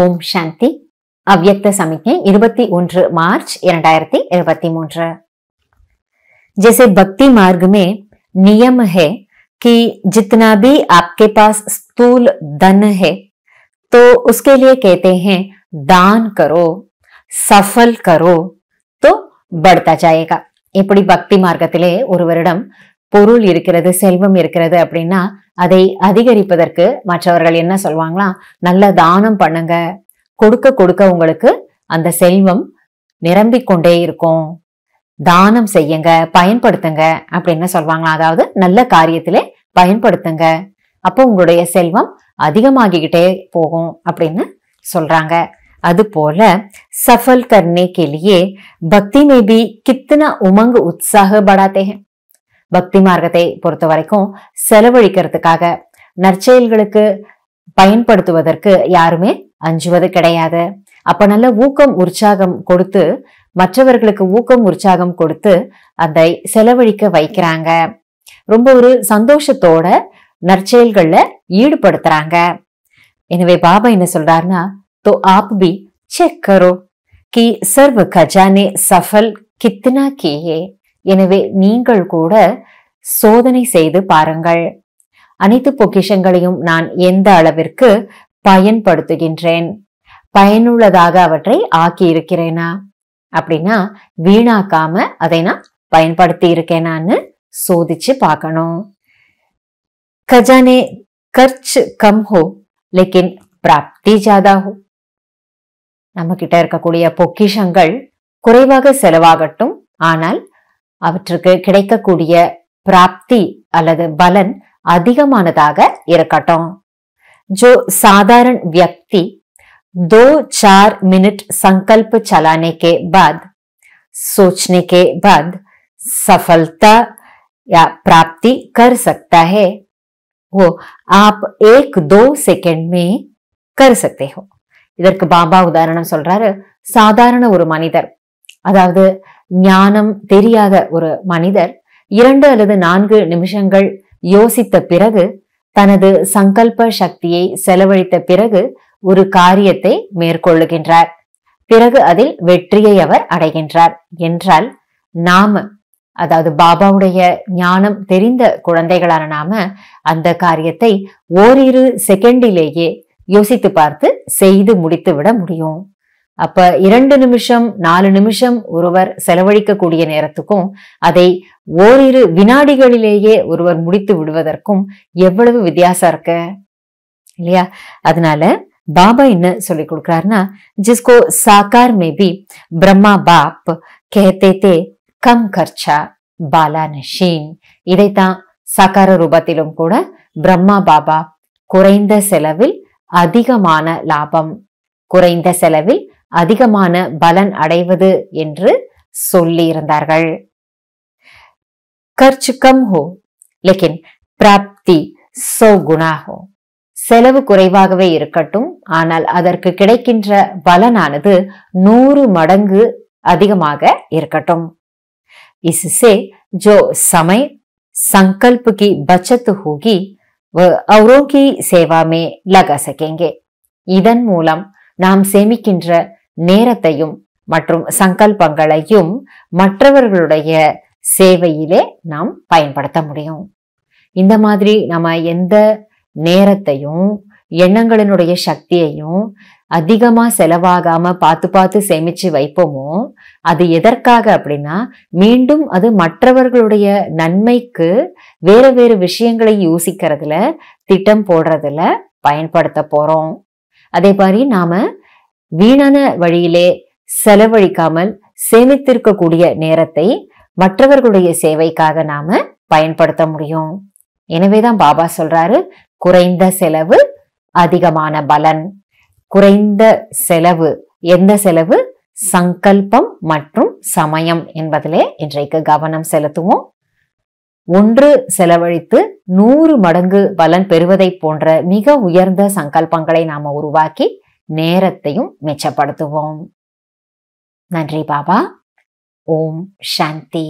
ஓம் சாந்தி அவ்வியக்த சமிக்கை இருபத்தி ஒன்று மார்ச் இரண்டாயிரத்தி இருபத்தி मूत्र जैसे भक्ति मार्ग में नियम है कि जितना भी आपके पास स्थूल धन है तो उसके लिए कहते हैं दान करो सफल करो तो बढ़ता जाएगा இப்படி பக்தி மார்க்கத்திலே ஒரு வருடம் பொருள் இருக்கிறது செல்வம் இருக்கிறது அப்படின்னா அதை அதிகரிப்பதற்கு மற்றவர்கள் என்ன சொல்வாங்களா நல்ல தானம் பண்ணுங்க கொடுக்க கொடுக்க உங்களுக்கு அந்த செல்வம் நிரம்பிக் கொண்டே இருக்கும் தானம் செய்யுங்க பயன்படுத்துங்க அப்படின்னு சொல்வாங்களா அதாவது நல்ல காரியத்திலே பயன்படுத்துங்க அப்போ உங்களுடைய செல்வம் அதிகமாகிக்கிட்டே போகும் அப்படின்னு சொல்றாங்க அது போல சஃபல் கர்ணே கேலியே பக்தி மேபி கித்தன உமங்கு உமங் உற்சாக பக்தி மார்க்கத்தை பொறுத்த வரைக்கும் செலவழிக்கிறதுக்காக நற்செயல்களுக்கு பயன்படுத்துவதற்கு யாருமே அஞ்சுவது கிடையாது அப்ப நல்ல ஊக்கம் உற்சாகம் கொடுத்து மற்றவர்களுக்கு ஊக்கம் உற்சாகம் கொடுத்து அதை செலவழிக்க வைக்கிறாங்க ரொம்ப ஒரு சந்தோஷத்தோட நற்செயல்கள்ல ஈடுபடுத்துறாங்க எனவே பாபா என்ன சொல்றாருன்னா தோ ஆப் பி செக் கரோ கி சர்வ கஜானே சஃபல் கித்னா किए எனவே நீங்கள் கூட சோதனை செய்து பாருங்கள் அனைத்து பொக்கிஷங்களையும் நான் எந்த அளவிற்கு பயன்படுத்துகின்றேன் பயனுள்ளதாக அவற்றை ஆக்கி இருக்கிறேனா அப்படின்னா வீணாக்காம அதை நான் பயன்படுத்தி இருக்கேனான்னு சோதிச்சு பார்க்கணும் கஜானே கர்ச் கம் ஹோ லேக்கின் பிராப்தி ஜாதா ஹோ நம்ம கிட்ட இருக்கக்கூடிய பொக்கிஷங்கள் குறைவாக செலவாகட்டும் ஆனால் அவற்றுக்கு கிடைக்கக்கூடிய பிராப்தி அல்லது பலன் அதிகமானதாக இருக்கட்டும் ஜோ சாதாரண வியக்தி தோ சார் மினிட் சங்கல்ப चलाने के बाद सोचने के बाद सफलता या प्राप्ति कर सकता है वो आप एक दो सेकेंड கர் இதற்கு பாபா உதாரணம் சொல்றாரு சாதாரண ஒரு மனிதர் அதாவது ஞானம் தெரியாத ஒரு மனிதர் இரண்டு அல்லது நான்கு நிமிஷங்கள் யோசித்த பிறகு தனது சங்கல்ப சக்தியை செலவழித்த பிறகு ஒரு காரியத்தை மேற்கொள்ளுகின்றார் பிறகு அதில் வெற்றியை அவர் அடைகின்றார் என்றால் நாம அதாவது பாபாவுடைய ஞானம் தெரிந்த குழந்தைகளான நாம அந்த காரியத்தை ஓரிரு செகண்டிலேயே யோசித்து பார்த்து செய்து முடித்து விட முடியும் அப்ப இரண்டு நிமிஷம் நாலு நிமிஷம் ஒருவர் செலவழிக்கக்கூடிய நேரத்துக்கும் அதை ஓரிரு வினாடிகளிலேயே ஒருவர் முடித்து விடுவதற்கும் எவ்வளவு வித்தியாசம் இருக்கு இல்லையா அதனால பாபா என்ன சொல்லி கொடுக்குறாருன்னா ஜிஸ்கோ சாக்கார் மேபி பிரம்மா பாப் கேத்தே தே கம் கர்ச்சா பாலா நஷீன் இதைத்தான் சாக்கார ரூபத்திலும் கூட பிரம்மா பாபா குறைந்த செலவில் அதிகமான லாபம் குறைந்த செலவில் அதிகமான பலன் அடைவது என்று சொல்லியிருந்தார்கள் கர்ச்சு கம் ஹோ लेकिन பிராப்தி சோ गुणा செலவு குறைவாகவே இருக்கட்டும் ஆனால் அதற்கு கிடைக்கின்ற பலனானது நூறு மடங்கு அதிகமாக இருக்கட்டும் இசுசே ஜோ समय சங்கல்பு கி பச்சத்து ஹூகி वह சேவாமே லகசகேங்கே இதன் மூலம் நாம் சேமிக்கின்ற நேரத்தையும் மற்றும் சங்கல்பங்களையும் மற்றவர்களுடைய சேவையிலே நாம் பயன்படுத்த முடியும் இந்த மாதிரி நம்ம எந்த நேரத்தையும் எண்ணங்களினுடைய சக்தியையும் அதிகமா செலவாகாம பார்த்து பார்த்து சேமிச்சு வைப்போமோ அது எதற்காக அப்படின்னா மீண்டும் அது மற்றவர்களுடைய நன்மைக்கு வேற வேறு விஷயங்களை யோசிக்கிறதுல திட்டம் போடுறதுல பயன்படுத்த போறோம் அதே மாதிரி நாம வீணான வழியிலே செலவழிக்காமல் சேமித்திருக்கக்கூடிய நேரத்தை மற்றவர்களுடைய சேவைக்காக நாம பயன்படுத்த முடியும் எனவேதான் பாபா சொல்றாரு குறைந்த செலவு அதிகமான பலன் குறைந்த செலவு எந்த செலவு சங்கல்பம் மற்றும் சமயம் என்பதிலே இன்றைக்கு கவனம் செலுத்துவோம் ஒன்று செலவழித்து நூறு மடங்கு பலன் பெறுவதை போன்ற மிக உயர்ந்த சங்கல்பங்களை நாம உருவாக்கி நேரத்தையும் மிச்சப்படுத்துவோம் நன்றி பாபா ஓம் சாந்தி